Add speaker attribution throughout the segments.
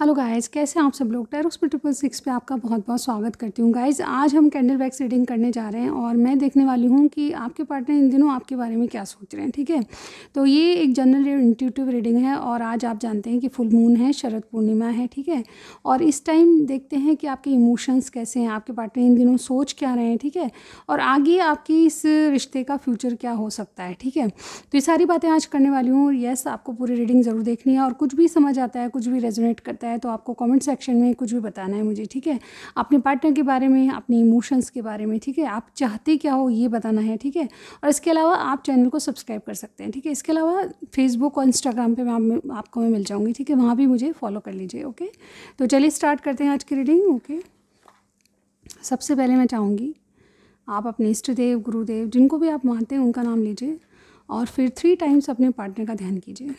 Speaker 1: Hello guys कैसे आप सब लोग टेरोक्स ट्रिपल सिक्स पे आपका बहुत बहुत स्वागत करती हूँ गाइस आज हम कैंडल वैक्स रीडिंग करने जा रहे हैं और मैं देखने वाली हूँ कि आपके पार्टनर इन दिनों आपके बारे में क्या सोच रहे हैं ठीक है तो ये एक जनरल इंट्यूटिव रीडिंग है और आज आप जानते हैं कि फुल मून है शरद पूर्णिमा है ठीक है और इस टाइम देखते हैं कि आपके इमोशंस कैसे हैं आपके पार्टनर इन दिनों सोच क्या रहे हैं ठीक है और आगे आपकी इस रिश्ते का फ्यूचर क्या हो सकता है ठीक है तो ये सारी बातें आज करने वाली हूँ येस आपको पूरी रीडिंग ज़रूर देखनी है और कुछ भी समझ आता है कुछ भी रेजोनेट करता है लगता है तो आपको कमेंट सेक्शन में कुछ भी बताना है मुझे ठीक है अपने पार्टनर के बारे में अपने इमोशंस के बारे में ठीक है आप चाहते क्या हो ये बताना है ठीक है और इसके अलावा आप चैनल को सब्सक्राइब कर सकते हैं ठीक है इसके अलावा फेसबुक और इंस्टाग्राम पर मैं आपको मैं मिल जाऊँगी ठीक है वहाँ भी मुझे फॉलो कर लीजिए ओके तो चलिए स्टार्ट करते हैं आज की रीडिंग ओके सबसे पहले मैं चाहूँगी आप अपने इष्ट देव गुरुदेव जिनको भी आप मानते हैं उनका नाम लीजिए और फिर थ्री टाइम्स अपने पार्टनर का ध्यान कीजिए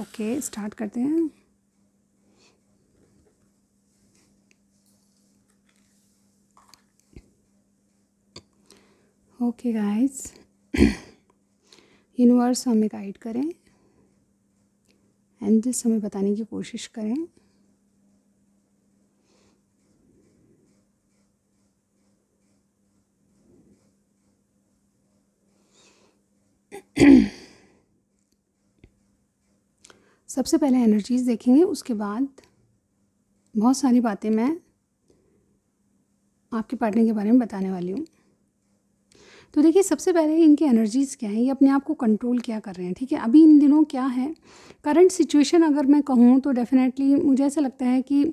Speaker 1: ओके स्टार्ट करते हैं ओके गाइस यूनिवर्स हमें गाइड करें एंड जस्ट हमें बताने की कोशिश करें सबसे पहले एनर्जीज़ देखेंगे उसके बाद बहुत सारी बातें मैं आपके पार्टनर के बारे में बताने वाली हूँ तो देखिए सबसे पहले इनकी एनर्जीज़ क्या हैं ये अपने आप को कंट्रोल क्या कर रहे हैं ठीक है अभी इन दिनों क्या है करंट सिचुएशन अगर मैं कहूँ तो डेफ़िनेटली मुझे ऐसा लगता है कि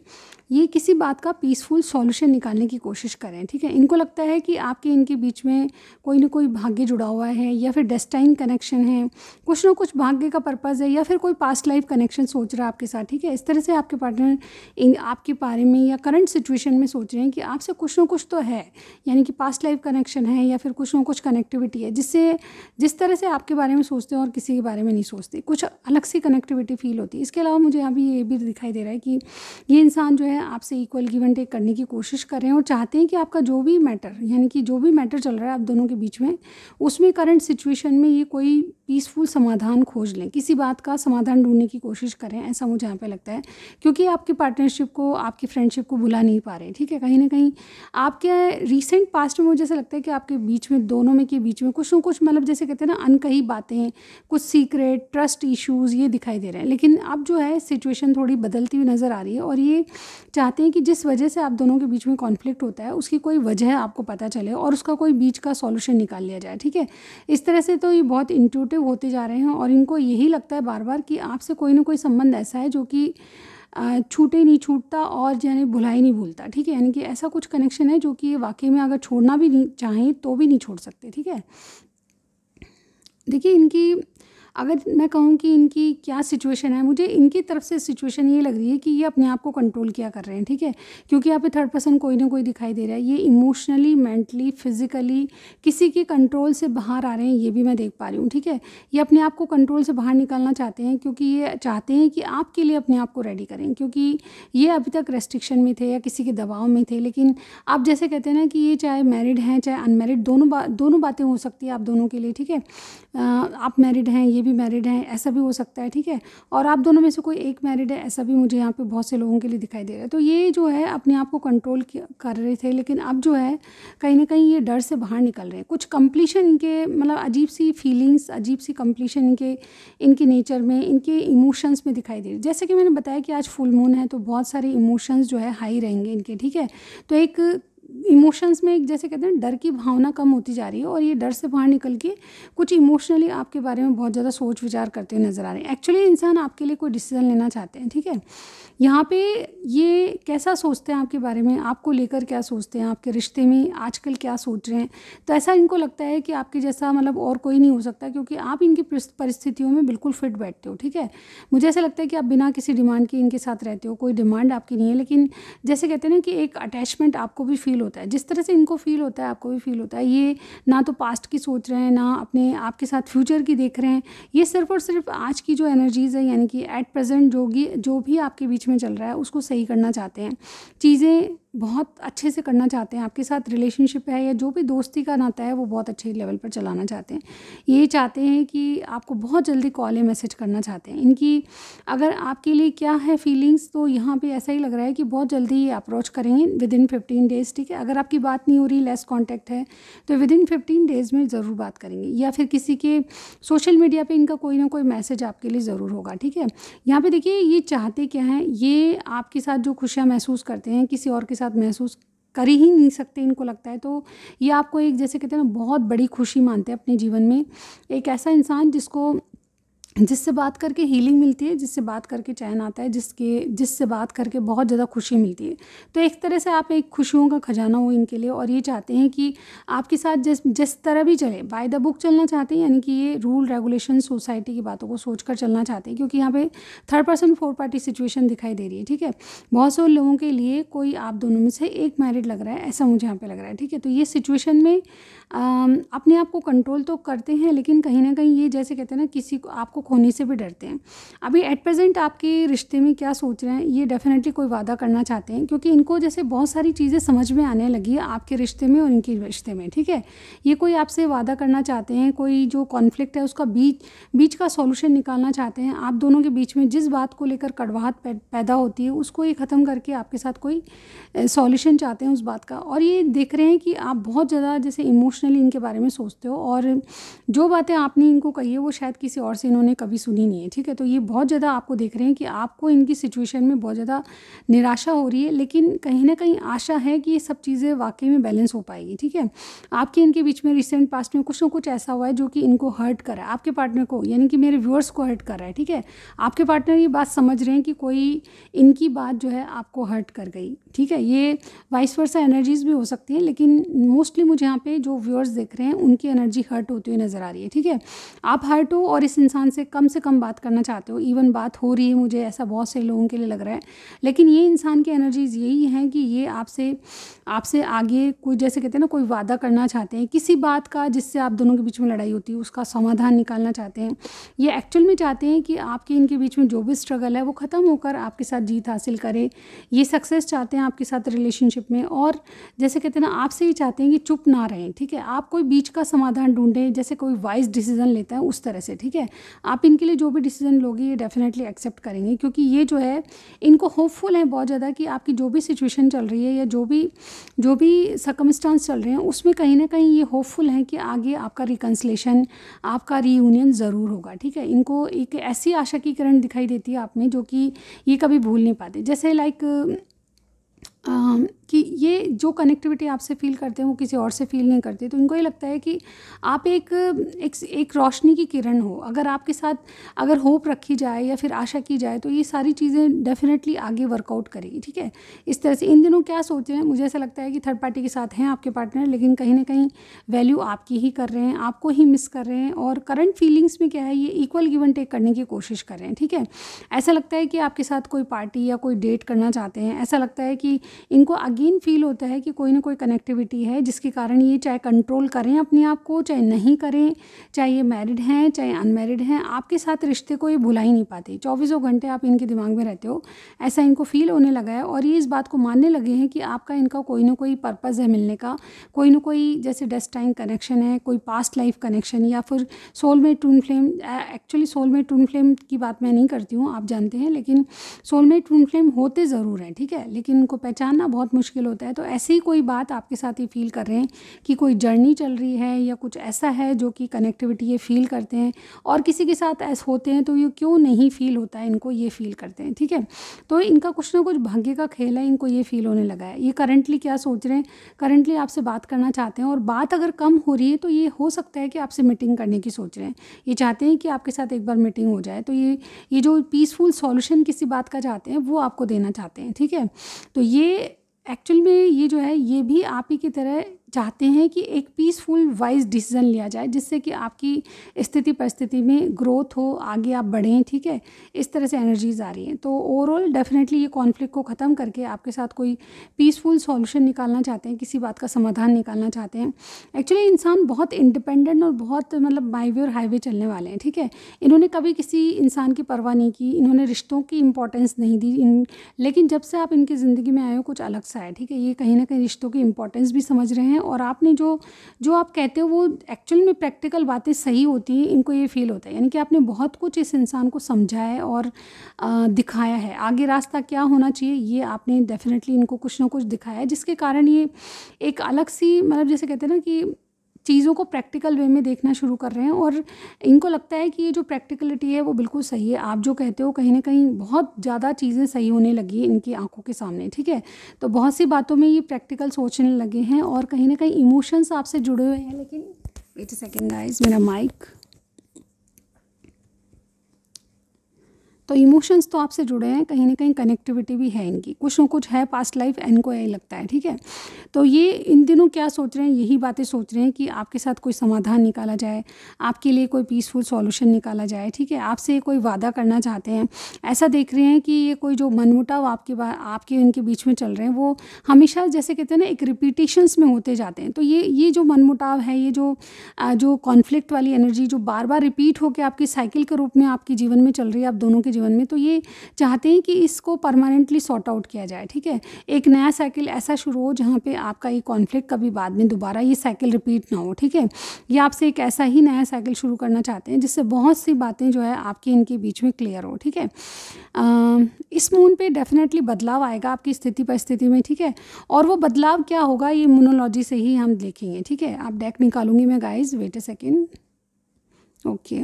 Speaker 1: ये किसी बात का पीसफुल सॉल्यूशन निकालने की कोशिश करें ठीक है इनको लगता है कि आपके इनके बीच में कोई ना कोई भाग्य जुड़ा हुआ है या फिर डेस्टाइन कनेक्शन है कुछ ना कुछ भाग्य का पर्पज़ है या फिर कोई पास्ट लाइफ कनेक्शन सोच रहा है आपके साथ ठीक है इस तरह से आपके पार्टनर इन आपके बारे में या करंट सिचुएशन में सोच रहे हैं कि आपसे कुछ ना कुछ तो है यानी कि पास्ट लाइफ कनेक्शन है या फिर कुछ ना कुछ कनेक्टिविटी है जिससे जिस तरह से आपके बारे में सोचते हैं और किसी के बारे में नहीं सोचते कुछ अलग सी कनेक्टिविटी फील होती है इसके अलावा मुझे यहाँ भी ये भी दिखाई दे रहा है कि ये इंसान जो है आपसे इक्वल गिव एंड टेक करने की कोशिश कर रहे हैं और चाहते हैं कि आपका जो भी मैटर यानी कि जो भी मैटर चल रहा है आप दोनों के बीच में उसमें करंट सिचुएशन में ये कोई पीसफुल समाधान खोज लें किसी बात का समाधान ढूंढने की कोशिश करें ऐसा मुझे यहाँ पे लगता है क्योंकि आपकी पार्टनरशिप को आपकी फ्रेंडशिप को भुला नहीं पा रहे हैं ठीक है कहीं ना कहीं आपके रिसेंट पास्ट में मुझे ऐसा लगता है कि आपके बीच में दोनों में के बीच में कुछ ना कुछ मतलब जैसे कहते हैं ना अनकही बातें कुछ सीक्रेट ट्रस्ट इशूज़ ये दिखाई दे रहे हैं लेकिन अब जो है सिचुएशन थोड़ी बदलती हुई नज़र आ रही है और ये चाहते हैं कि जिस वजह से आप दोनों के बीच में कॉन्फ्लिक्ट होता है उसकी कोई वजह आपको पता चले और उसका कोई बीच का सॉल्यूशन निकाल लिया जाए ठीक है इस तरह से तो ये बहुत इंटूटिव प्रयोग होते जा रहे हैं और इनको यही लगता है बार बार कि आपसे कोई ना कोई संबंध ऐसा है जो कि छूटे नहीं छूटता और यानी भुलाई नहीं भूलता ठीक है यानी कि ऐसा कुछ कनेक्शन है जो कि वाकई में अगर छोड़ना भी नहीं चाहें तो भी नहीं छोड़ सकते ठीक है देखिए इनकी अगर मैं कहूँ कि इनकी क्या सिचुएशन है मुझे इनकी तरफ से सिचुएशन ये लग रही है कि ये अपने आप को कंट्रोल किया कर रहे हैं ठीक है क्योंकि यहाँ पे थर्ड पर्सन कोई ना कोई दिखाई दे रहा है ये इमोशनली मेंटली फिजिकली किसी के कंट्रोल से बाहर आ रहे हैं ये भी मैं देख पा रही हूँ ठीक है ये अपने आप को कंट्रोल से बाहर निकालना चाहते हैं क्योंकि ये चाहते हैं कि आपके लिए अपने आप को रेडी करें क्योंकि ये अभी तक रेस्ट्रिक्शन में थे या किसी के दबाव में थे लेकिन आप जैसे कहते हैं ना कि ये चाहे मैरिड हैं चाहे अनमेरिड दोनों बा, दोनों बातें हो सकती है आप दोनों के लिए ठीक है आप मैरिड हैं ये भी भी मैरिड हैं ऐसा भी हो सकता है ठीक है और आप दोनों में से कोई एक मैरिड है ऐसा भी मुझे यहाँ पे बहुत से लोगों के लिए दिखाई दे रहा है तो ये जो है अपने आप को कंट्रोल कर रहे थे लेकिन अब जो है कहीं ना कहीं ये डर से बाहर निकल रहे हैं कुछ कम्प्लीशन इनके मतलब अजीब सी फीलिंग्स अजीब सी कम्प्लीशन इनके इनके नेचर में इनके इमोशंस में दिखाई दे रही जैसे कि मैंने बताया कि आज फुल मून है तो बहुत सारे इमोशंस जो है हाई रहेंगे इनके ठीक है तो एक इमोशंस में एक जैसे कहते हैं डर की भावना कम होती जा रही है और ये डर से बाहर निकल के कुछ इमोशनली आपके बारे में बहुत ज़्यादा सोच विचार करते हुए नज़र आ रहे हैं एक्चुअली इंसान आपके लिए कोई डिसीजन लेना चाहते हैं ठीक है यहाँ पे ये कैसा सोचते हैं आपके बारे में आपको लेकर क्या सोचते हैं आपके रिश्ते में आजकल क्या सोच रहे हैं तो ऐसा इनको लगता है कि आपके जैसा मतलब और कोई नहीं हो सकता क्योंकि आप इनकी परिस्थितियों में बिल्कुल फिट बैठते हो ठीक है मुझे ऐसा लगता है कि आप बिना किसी डिमांड के इनके साथ रहते हो कोई डिमांड आपकी नहीं है लेकिन जैसे कहते हैं ना कि एक अटैचमेंट आपको भी फील फील होता है जिस तरह से इनको फील होता है आपको भी फील होता है ये ना तो पास्ट की सोच रहे हैं ना अपने आपके साथ फ्यूचर की देख रहे हैं ये सिर्फ और सिर्फ आज की जो एनर्जीज़ है यानी कि एट प्रेजेंट जो भी जो भी आपके बीच में चल रहा है उसको सही करना चाहते हैं चीज़ें बहुत अच्छे से करना चाहते हैं आपके साथ रिलेशनशिप है या जो भी दोस्ती का नाता है वो बहुत अच्छे लेवल पर चलाना चाहते हैं ये चाहते हैं कि आपको बहुत जल्दी कॉल या मैसेज करना चाहते हैं इनकी अगर आपके लिए क्या है फीलिंग्स तो यहाँ पे ऐसा ही लग रहा है कि बहुत जल्दी ये अप्रोच करेंगे विद इन फिफ्टीन डेज़ ठीक है अगर आपकी बात नहीं हो रही लेस कॉन्टैक्ट है तो विद इन फिफ्टीन डेज़ में ज़रूर बात करेंगे या फिर किसी के सोशल मीडिया पर इनका कोई ना कोई मैसेज आपके लिए ज़रूर होगा ठीक है यहाँ पर देखिए ये चाहते क्या हैं ये आपके साथ जो खुशियाँ महसूस करते हैं किसी और किसी साथ महसूस कर ही नहीं सकते इनको लगता है तो ये आपको एक जैसे कहते हैं ना बहुत बड़ी खुशी मानते हैं अपने जीवन में एक ऐसा इंसान जिसको जिससे बात करके हीलिंग मिलती है जिससे बात करके चैन आता है जिसके जिससे बात करके बहुत ज़्यादा खुशी मिलती है तो एक तरह से आप एक खुशियों का खजाना हो इनके लिए और ये चाहते हैं कि आपके साथ जिस जिस तरह भी चले बाय द बुक चलना चाहते हैं यानी कि ये रूल रेगुलेशन सोसाइटी की बातों को सोच कर चलना चाहते हैं क्योंकि यहाँ पर third person four party situation दिखाई दे रही है ठीक है बहुत से लोगों के लिए कोई आप दोनों में से एक मैरिड लग रहा है ऐसा मुझे यहाँ पर लग रहा है ठीक है तो ये सिचुएशन में अपने आप को कंट्रोल तो करते हैं लेकिन कहीं ना कहीं ये जैसे कहते हैं ना किसी को आपको को खोने से भी डरते हैं अभी एट प्रेजेंट आपके रिश्ते में क्या सोच रहे हैं ये डेफिनेटली कोई वादा करना चाहते हैं क्योंकि इनको जैसे बहुत सारी चीज़ें समझ में आने लगी है आपके रिश्ते में और इनके रिश्ते में ठीक है ये कोई आपसे वादा करना चाहते हैं कोई जो कॉन्फ्लिक्ट है उसका बीच बीच का सॉल्यूशन निकालना चाहते हैं आप दोनों के बीच में जिस बात को लेकर कड़वाहट पैदा होती है उसको ये ख़त्म करके आपके साथ कोई सॉल्यूशन चाहते हैं उस बात का और ये देख रहे हैं कि आप बहुत ज़्यादा जैसे इमोशनली इनके बारे में सोचते हो और जो बातें आपने इनको कही है वो शायद किसी और से इन्होंने उन्होंने कभी सुनी नहीं है ठीक है तो ये बहुत ज़्यादा आपको देख रहे हैं कि आपको इनकी सिचुएशन में बहुत ज़्यादा निराशा हो रही है लेकिन कहीं ना कहीं आशा है कि ये सब चीज़ें वाकई में बैलेंस हो पाएगी ठीक है आपके इनके बीच में रिसेंट पास्ट में कुछ ना कुछ ऐसा हुआ है जो कि इनको हर्ट कर रहा है आपके पार्टनर को यानी कि मेरे व्यूअर्स को हर्ट कर रहा है ठीक है आपके पार्टनर ये बात समझ रहे हैं कि कोई इनकी बात जो है आपको हर्ट कर गई ठीक है ये वाइस वर्सा एनर्जीज भी हो सकती हैं लेकिन मोस्टली मुझे यहाँ पे जो व्यूअर्स देख रहे हैं उनकी एनर्जी हर्ट होती हुई नज़र आ रही है ठीक है आप हर्ट हो और इस इंसान से से कम से कम बात करना चाहते हो इवन बात हो रही है मुझे ऐसा बहुत से लोगों के लिए लग रहा है लेकिन ये इंसान की एनर्जीज़ यही हैं कि ये आपसे आपसे आगे कोई जैसे कहते हैं ना कोई वादा करना चाहते हैं किसी बात का जिससे आप दोनों के बीच में लड़ाई होती है उसका समाधान निकालना चाहते हैं ये एक्चुअल में चाहते हैं कि आपके इनके बीच में जो भी स्ट्रगल है वो ख़त्म होकर आपके साथ जीत हासिल करें ये सक्सेस चाहते हैं आपके साथ रिलेशनशिप में और जैसे कहते हैं ना आपसे ये चाहते हैं कि चुप ना रहें ठीक है आप कोई बीच का समाधान ढूंढें जैसे कोई वाइज डिसीजन लेता है उस तरह से ठीक है आप इनके लिए जो भी डिसीजन लोगे ये डेफिनेटली एक्सेप्ट करेंगे क्योंकि ये जो है इनको होपफुल है बहुत ज़्यादा कि आपकी जो भी सिचुएशन चल रही है या जो भी जो भी सकमस्टांस चल रहे हैं उसमें कहीं ना कहीं ये होपफुल हैं कि आगे आपका रिकन्सलेशन आपका रीयूनियन ज़रूर होगा ठीक है इनको एक ऐसी आशा की किरण दिखाई देती है आप में जो कि ये कभी भूल नहीं पाते जैसे लाइक कि ये जो कनेक्टिविटी आपसे फ़ील करते हैं वो किसी और से फ़ील नहीं करते तो उनको ये लगता है कि आप एक एक, एक रोशनी की किरण हो अगर आपके साथ अगर होप रखी जाए या फिर आशा की जाए तो ये सारी चीज़ें डेफिनेटली आगे वर्कआउट करेगी ठीक है इस तरह से इन दिनों क्या सोच रहे हैं मुझे ऐसा लगता है कि थर्ड पार्टी के साथ हैं आपके पार्टनर लेकिन कहीं ना कहीं वैल्यू आपकी ही कर रहे हैं आपको ही मिस कर रहे हैं और करंट फीलिंग्स में क्या है ये इक्वल गिव एंड टेक करने की कोशिश कर रहे हैं ठीक है ऐसा लगता है कि आपके साथ कोई पार्टी या कोई डेट करना चाहते हैं ऐसा लगता है कि इनको अगेन फील होता है कि कोई ना कोई कनेक्टिविटी है जिसके कारण ये चाहे कंट्रोल करें अपने आप को चाहे नहीं करें चाहे ये मैरिड हैं चाहे अनमेरिड हैं आपके साथ रिश्ते को ये भुला ही नहीं पाते चौबीसों घंटे आप इनके दिमाग में रहते हो ऐसा इनको फील होने लगा है और ये इस बात को मानने लगे हैं कि आपका इनका कोई ना कोई पर्पज़ है मिलने का कोई ना कोई जैसे डेस्टाइन कनेक्शन है कोई पास्ट लाइफ कनेक्शन या फिर soulmate twin flame actually soulmate twin flame की बात मैं नहीं करती हूँ आप जानते हैं लेकिन सोलमेट टून फ्लेम होते ज़रूर हैं ठीक है लेकिन उनको पहचान पहचानना बहुत मुश्किल होता है तो ऐसी ही कोई बात आपके साथ ही फील कर रहे हैं कि कोई जर्नी चल रही है या कुछ ऐसा है जो कि कनेक्टिविटी ये फील करते हैं और किसी के साथ ऐसे होते हैं तो ये क्यों नहीं फील होता है इनको ये फील करते हैं ठीक है तो इनका कुछ ना कुछ भाग्य का खेल है इनको ये फील होने लगा है ये करंटली क्या सोच रहे हैं करंटली आपसे बात करना चाहते हैं और बात अगर कम हो रही है तो ये हो सकता है कि आपसे मीटिंग करने की सोच रहे हैं ये चाहते हैं कि आपके साथ एक बार मीटिंग हो जाए तो ये ये जो पीसफुल सॉल्यूशन किसी बात का चाहते हैं वो आपको देना चाहते हैं ठीक है तो ये एक्चुअल में ये जो है ये भी आप ही की तरह चाहते हैं कि एक पीसफुल वाइज डिसीज़न लिया जाए जिससे कि आपकी स्थिति परिस्थिति में ग्रोथ हो आगे आप बढ़ें ठीक है इस तरह से एनर्जीज़ आ रही हैं तो ओवरऑल डेफिनेटली ये कॉन्फ्लिक्ट को ख़त्म करके आपके साथ कोई पीसफुल सॉल्यूशन निकालना चाहते हैं किसी बात का समाधान निकालना चाहते हैं एक्चुअली इंसान बहुत इंडिपेंडेंट और बहुत मतलब बाईवे और हाईवे चलने वाले हैं ठीक है इन्होंने कभी किसी इंसान की परवाह नहीं की इन्होंने रिश्तों की इंपॉर्टेंस नहीं दी इन लेकिन जब से आप इनकी ज़िंदगी में आए हो कुछ अलग सा है ठीक है ये कहीं ना कहीं रिश्तों की इंपॉर्टेंस भी समझ रहे हैं हैं और आपने जो जो आप कहते हो वो एक्चुअल में प्रैक्टिकल बातें सही होती हैं इनको ये फील होता है यानी कि आपने बहुत कुछ इस इंसान को समझा है और दिखाया है आगे रास्ता क्या होना चाहिए ये आपने डेफिनेटली इनको कुछ ना कुछ दिखाया है जिसके कारण ये एक अलग सी मतलब जैसे कहते हैं ना कि चीज़ों को प्रैक्टिकल वे में देखना शुरू कर रहे हैं और इनको लगता है कि ये जो प्रैक्टिकलिटी है वो बिल्कुल सही है आप जो कहते हो कहीं ना कहीं बहुत ज़्यादा चीज़ें सही होने लगी इनकी आंखों के सामने ठीक है तो बहुत सी बातों में ये प्रैक्टिकल सोचने लगे हैं और कहीं ना कहीं इमोशंस आपसे जुड़े हुए हैं लेकिन वेट सेकेंड गाइज मेरा माइक तो इमोशंस तो आपसे जुड़े हैं कहीं ना कहीं कनेक्टिविटी भी है इनकी कुछ न कुछ है पास्ट लाइफ इनको यही लगता है ठीक है तो ये इन दिनों क्या सोच रहे हैं यही बातें सोच रहे हैं कि आपके साथ कोई समाधान निकाला जाए आपके लिए कोई पीसफुल सॉल्यूशन निकाला जाए ठीक है आपसे कोई वादा करना चाहते हैं ऐसा देख रहे हैं कि ये कोई जो मनमुटाव आपके आपके इनके बीच में चल रहे हैं वो हमेशा जैसे कहते हैं ना एक रिपीटेशंस में होते जाते हैं तो ये ये जो मनमुटाव है ये जो जो कॉन्फ्लिक्ट वाली एनर्जी जो बार बार रिपीट होकर आपकी साइकिल के रूप में आपके जीवन में चल रही है आप दोनों के जीवन में तो ये चाहते हैं कि इसको परमानेंटली सॉर्ट आउट किया जाए ठीक है एक नया साइकिल ऐसा शुरू हो जहाँ पे आपका ये कॉन्फ्लिक्ट कभी बाद में दोबारा ये साइकिल रिपीट ना हो ठीक है या आपसे एक ऐसा ही नया साइकिल शुरू करना चाहते हैं जिससे बहुत सी बातें जो है आपकी इनके बीच में क्लियर हो ठीक है इस मून पर डेफिनेटली बदलाव आएगा आपकी स्थिति परिस्थिति में ठीक है और वो बदलाव क्या होगा ये मोनोलॉजी से ही हम देखेंगे ठीक है आप डेक निकालूंगी मैं guys wait a second okay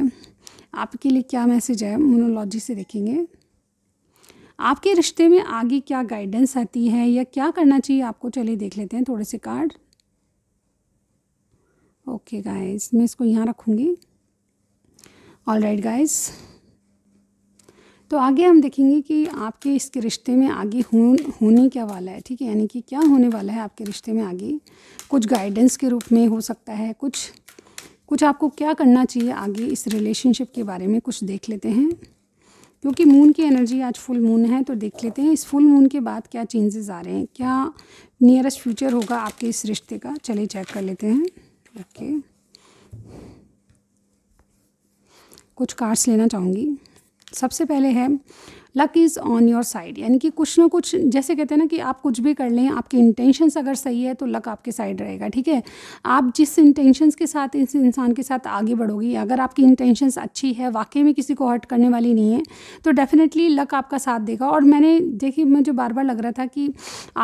Speaker 1: आपके लिए क्या मैसेज है मोनोलॉजी से देखेंगे आपके रिश्ते में आगे क्या गाइडेंस आती है या क्या करना चाहिए आपको चलिए देख लेते हैं थोड़े से कार्ड ओके गाइस मैं इसको यहाँ रखूँगी ऑल राइट गाइज तो आगे हम देखेंगे कि आपके इसके रिश्ते में आगे होने क्या वाला है ठीक है यानी कि क्या होने वाला है आपके रिश्ते में आगे कुछ गाइडेंस के रूप में हो सकता है कुछ कुछ आपको क्या करना चाहिए आगे इस रिलेशनशिप के बारे में कुछ देख लेते हैं क्योंकि मून की एनर्जी आज फुल मून है तो देख लेते हैं इस फुल मून के बाद क्या चेंजेस आ रहे हैं क्या नियरेस्ट फ्यूचर होगा आपके इस रिश्ते का चलिए चेक कर लेते हैं ओके कुछ कार्ड्स लेना चाहूँगी सबसे पहले है luck is on your side यानी कि कुछ ना कुछ जैसे कहते हैं ना कि आप कुछ भी कर लें आपके इंटेंशंस अगर सही है तो लक आपके साइड रहेगा ठीक है आप जिस इंटेंशंस के साथ इस इंसान के साथ आगे बढ़ोगी अगर आपकी इंटेंशंस अच्छी है वाकई में किसी को हर्ट करने वाली नहीं है तो डेफिनेटली लक आपका साथ देगा और मैंने देखिए मुझे बार बार लग रहा था कि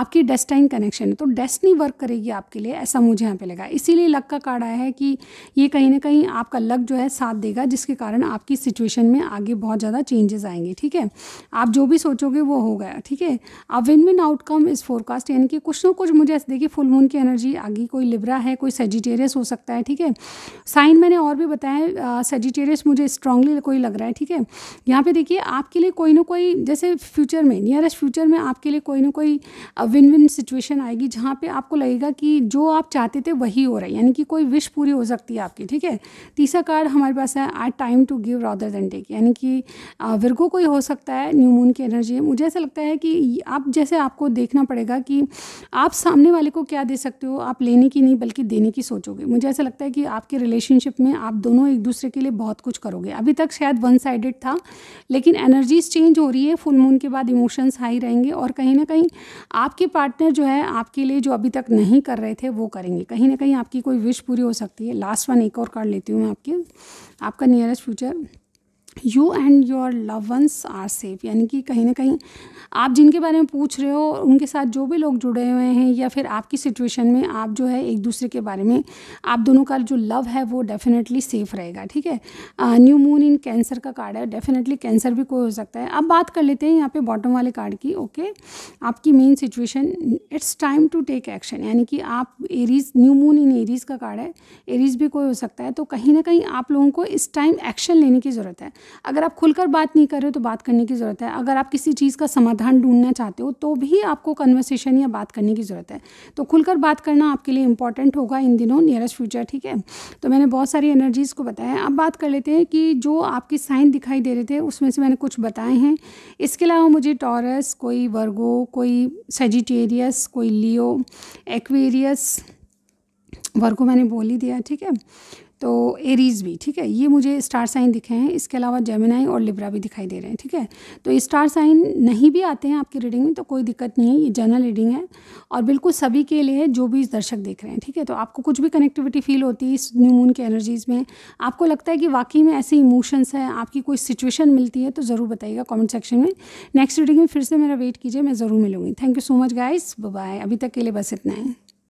Speaker 1: आपकी डेस्टाइन कनेक्शन है तो डेस्टनी वर्क करेगी आपके लिए ऐसा मुझे यहाँ पे लगा इसीलिए लक का कार्ड आया है कि ये कहीं ना कहीं आपका लक जो है साथ देगा जिसके कारण आपकी सिचुएशन में आगे बहुत ज़्यादा चेंजेस आएंगे ठीक है आप जो भी सोचोगे वो हो गया ठीक है अब win win outcome is forecast यानी कि कुछ ना कुछ मुझे ऐसे देखिए फुल मून की एनर्जी आगे कोई लिब्रा है कोई सेजिटेरियस हो सकता है ठीक है साइन मैंने और भी बताया सेजिटेरियस मुझे स्ट्रांगली कोई लग रहा है ठीक है यहाँ पे देखिए आपके लिए कोई ना कोई जैसे फ्यूचर में नियरेस्ट फ्यूचर में आपके लिए कोई ना कोई विन विन सिचुएशन आएगी जहाँ पर आपको लगेगा कि जो आप चाहते थे वही हो रहा है यानी कि कोई विश पूरी हो सकती है आपकी ठीक है तीसरा कार्ड हमारे पास है I time to give rather than take यानी कि विरगो कोई हो सकता है न्यू मून की एनर्जी है मुझे ऐसा लगता है कि आप जैसे आपको देखना पड़ेगा कि आप सामने वाले को क्या दे सकते हो आप लेने की नहीं बल्कि देने की सोचोगे मुझे ऐसा लगता है कि आपके रिलेशनशिप में आप दोनों एक दूसरे के लिए बहुत कुछ करोगे अभी तक शायद वन साइडेड था लेकिन एनर्जीज चेंज हो रही है फुल मून के बाद इमोशंस हाई रहेंगे और कहीं ना कहीं आपके पार्टनर जो है आपके लिए जो अभी तक नहीं कर रहे थे वो करेंगे कहीं ना कहीं आपकी कोई विश पूरी हो सकती है लास्ट वन एक और कार्ड लेती हूँ मैं आपके आपका nearest future you and your love ones are safe यानी कि कहीं ना कहीं आप जिनके बारे में पूछ रहे हो उनके साथ जो भी लोग जुड़े हुए हैं या फिर आपकी सिचुएशन में आप जो है एक दूसरे के बारे में आप दोनों का जो लव है वो डेफिनेटली सेफ़ रहेगा ठीक है न्यू मून इन कैंसर का कार्ड है डेफिनेटली कैंसर भी कोई हो सकता है अब बात कर लेते हैं यहाँ पे बॉटम वाले कार्ड की ओके okay? आपकी main situation it's time to take action यानी कि आप Aries new moon in Aries का कार्ड है एरीज़ भी कोई हो सकता है तो कहीं ना कहीं आप लोगों को इस टाइम एक्शन लेने की ज़रूरत है अगर आप खुलकर बात नहीं कर रहे हो तो बात करने की ज़रूरत है अगर आप किसी चीज़ का समाधान ढूंढना चाहते हो तो भी आपको कन्वर्सेशन या बात करने की ज़रूरत है तो खुलकर बात करना आपके लिए इंपॉर्टेंट होगा इन दिनों नियरेस्ट फ्यूचर ठीक है तो मैंने बहुत सारी एनर्जीज़ को बताया अब बात कर लेते हैं कि जो आपके साइन दिखाई दे रहे थे उसमें से मैंने कुछ बताए हैं इसके अलावा मुझे टॉरस कोई वर्गो कोई सेजिटेरियस कोई लियो एक्वेरियस वर्गो मैंने बोल ही दिया ठीक है तो एरीज भी ठीक है ये मुझे स्टार साइन दिखे हैं इसके अलावा जेमिनाई और लिब्रा भी दिखाई दे रहे हैं ठीक है तो स्टार साइन नहीं भी आते हैं आपकी रीडिंग में तो कोई दिक्कत नहीं है ये जनरल रीडिंग है और बिल्कुल सभी के लिए जो भी दर्शक देख रहे हैं ठीक है तो आपको कुछ भी कनेक्टिविटी फील होती है इस न्यू मून के एनर्जीज़ में आपको लगता है कि वाकई में ऐसे इमोशंस हैं आपकी कोई सिचुएशन मिलती है तो ज़रूर बताइएगा कॉमेंट सेक्शन में नेक्स्ट रीडिंग में फिर से मेरा वेट कीजिए मैं ज़रूर मिलूँगी thank you so much guys bye अभी तक के लिए बस इतना है